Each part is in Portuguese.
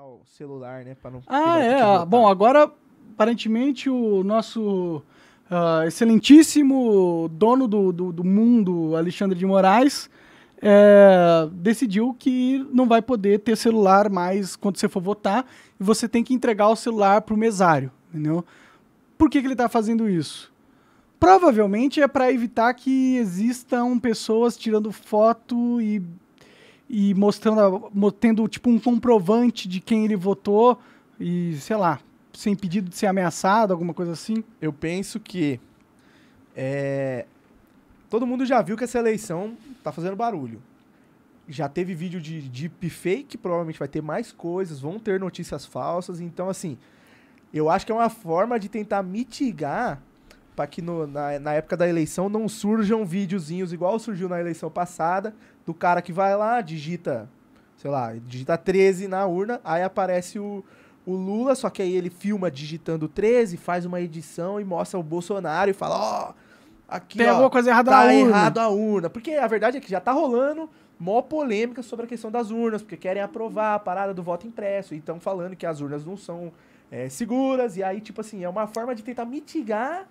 o celular, né? Pra não ah, é. Bom, agora, aparentemente, o nosso uh, excelentíssimo dono do, do, do, mundo, Alexandre de Moraes, é, decidiu que não vai poder ter celular mais quando você for votar e você tem que entregar o celular pro mesário, entendeu? Por que, que ele está fazendo isso? provavelmente é para evitar que existam pessoas tirando foto e e mostrando, tendo tipo um comprovante de quem ele votou e, sei lá, sem pedido de ser ameaçado, alguma coisa assim? Eu penso que é, todo mundo já viu que essa eleição tá fazendo barulho. Já teve vídeo de deepfake, provavelmente vai ter mais coisas, vão ter notícias falsas. Então, assim, eu acho que é uma forma de tentar mitigar para que no, na, na época da eleição não surjam videozinhos igual surgiu na eleição passada, do cara que vai lá, digita, sei lá, digita 13 na urna, aí aparece o, o Lula, só que aí ele filma digitando 13, faz uma edição e mostra o Bolsonaro e fala, ó, oh, aqui Pegou ó, coisa errada tá a urna. errado a urna. Porque a verdade é que já tá rolando mó polêmica sobre a questão das urnas, porque querem aprovar a parada do voto impresso e estão falando que as urnas não são é, seguras, e aí, tipo assim, é uma forma de tentar mitigar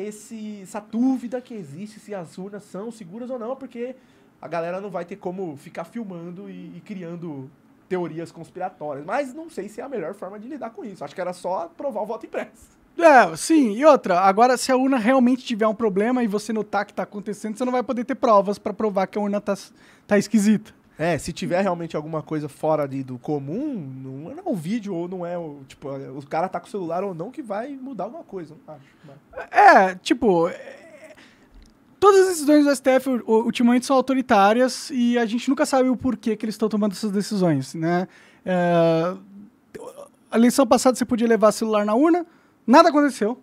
esse, essa dúvida que existe se as urnas são seguras ou não, porque a galera não vai ter como ficar filmando e, e criando teorias conspiratórias. Mas não sei se é a melhor forma de lidar com isso. Acho que era só provar o voto impresso. É, sim, e outra, agora se a urna realmente tiver um problema e você notar que está acontecendo, você não vai poder ter provas para provar que a urna está tá esquisita. É, se tiver realmente alguma coisa fora ali do comum, não é o vídeo ou não é o. Tipo, é, o cara tá com o celular ou não que vai mudar alguma coisa, não acho. Mas... Né? É, é, tipo. É... Todas as decisões do STF ultimamente são autoritárias e a gente nunca sabe o porquê que eles estão tomando essas decisões, né? É... A eleição passada você podia levar celular na urna, nada aconteceu.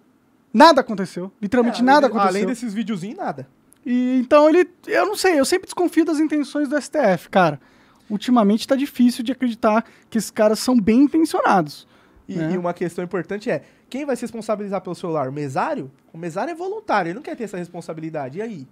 Nada aconteceu. Literalmente é, nada de, aconteceu. Além desses videozinhos, nada. E, então ele, eu não sei, eu sempre desconfio das intenções do STF, cara. Ultimamente tá difícil de acreditar que esses caras são bem intencionados. E, né? e uma questão importante é: quem vai se responsabilizar pelo celular? O mesário? O mesário é voluntário, ele não quer ter essa responsabilidade. E aí?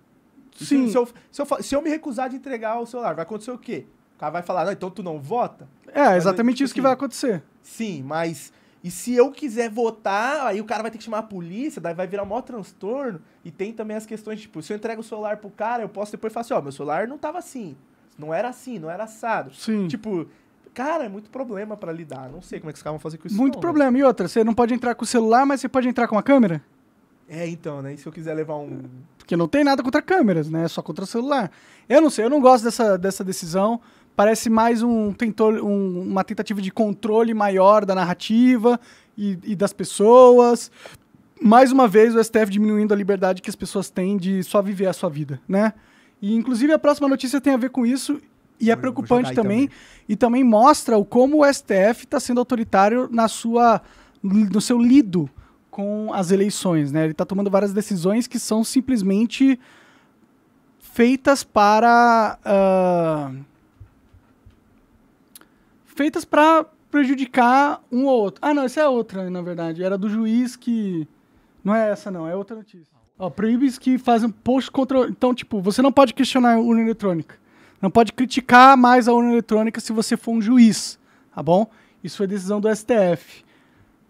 Sim. Se eu, se eu, se eu me recusar de entregar o celular, vai acontecer o quê? O cara vai falar, não, então tu não vota? É, exatamente mas, tipo, isso que assim, vai acontecer. Sim, mas e se eu quiser votar, aí o cara vai ter que chamar a polícia, daí vai virar um maior transtorno. E tem também as questões, tipo, se eu entrego o celular pro cara, eu posso depois falar assim, ó, oh, meu celular não tava assim. Não era assim, não era assado. Sim. Tipo, cara, é muito problema para lidar. Não sei como é que os caras vão fazer com isso. Muito não, né? problema. Né? E outra, você não pode entrar com o celular, mas você pode entrar com a câmera? É, então, né? E se eu quiser levar um. Porque não tem nada contra câmeras, né? É só contra o celular. Eu não sei, eu não gosto dessa, dessa decisão parece mais um, tentor, um, uma tentativa de controle maior da narrativa e, e, das pessoas. Mais uma vez, o STF diminuindo a liberdade que as pessoas têm de só viver a sua vida, né? E, inclusive, a próxima notícia tem a ver com isso e é preocupante também, também, E também mostra o como o STF está sendo autoritário na sua, no seu lido com as eleições, né? Ele está tomando várias decisões que são simplesmente feitas para... Uh, feitas para prejudicar um ou outro. Ah, não, essa é outra, na verdade. Era do juiz que. Não é essa, não, é outra notícia. Ó, proíbe que fazem post contra. Então, tipo, você não pode questionar a urna eletrônica. Não pode criticar mais a urna eletrônica se você for um juiz, tá bom? Isso foi decisão do STF.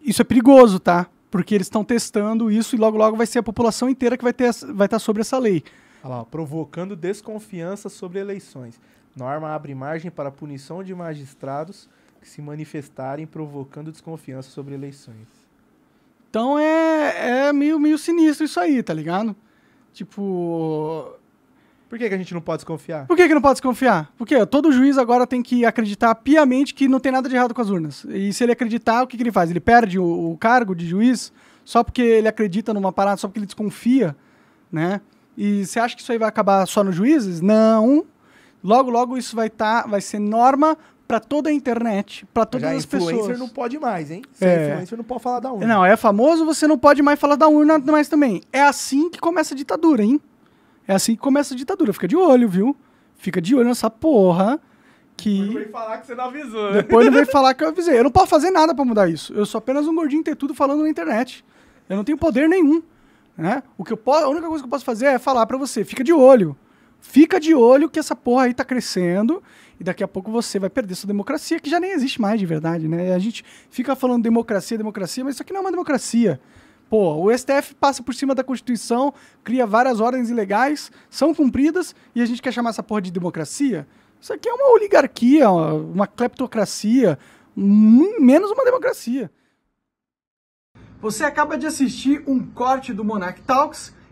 Isso é perigoso, tá? Porque eles estão testando isso e logo logo vai ser a população inteira que vai estar vai tá sobre essa lei. Olha lá, provocando desconfiança sobre eleições. Norma abre margem para punição de magistrados que se manifestarem provocando desconfiança sobre eleições. Então é, é meio, meio sinistro isso aí, tá ligado? Tipo. Por que, que a gente não pode desconfiar? Por que, que não pode desconfiar? Porque todo juiz agora tem que acreditar piamente que não tem nada de errado com as urnas. E se ele acreditar, o que, que ele faz? Ele perde o, o cargo de juiz só porque ele acredita numa parada, só porque ele desconfia, né? E você acha que isso aí vai acabar só nos juízes? Não, Logo, logo isso vai estar, tá, vai ser norma para toda a internet, para todas Já as influencer pessoas. influencer não pode mais, hein? Você é. influencer não pode falar da urna. Não, é famoso, você não pode mais falar da urna mais também. É assim que começa a ditadura, hein? É assim que começa a ditadura. Fica de olho, viu? Fica de olho nessa porra que... Depois não vem falar que você não avisou. Né? Depois não vem falar que eu avisei. Eu não posso fazer nada para mudar isso. Eu sou apenas um gordinho ter tudo falando na internet. Eu não tenho poder nenhum. Né? O que eu posso, a única coisa que eu posso fazer é falar para você, fica de olho. Fica de olho que essa porra aí tá crescendo e daqui a pouco você vai perder sua democracia, que já nem existe mais de verdade, né? A gente fica falando democracia, democracia, mas isso aqui não é uma democracia. Pô, o STF passa por cima da Constituição, cria várias ordens ilegais, são cumpridas e a gente quer chamar essa porra de democracia? Isso aqui é uma oligarquia, uma kleptocracia, menos uma democracia. Você acaba de assistir um corte do Monarch Talks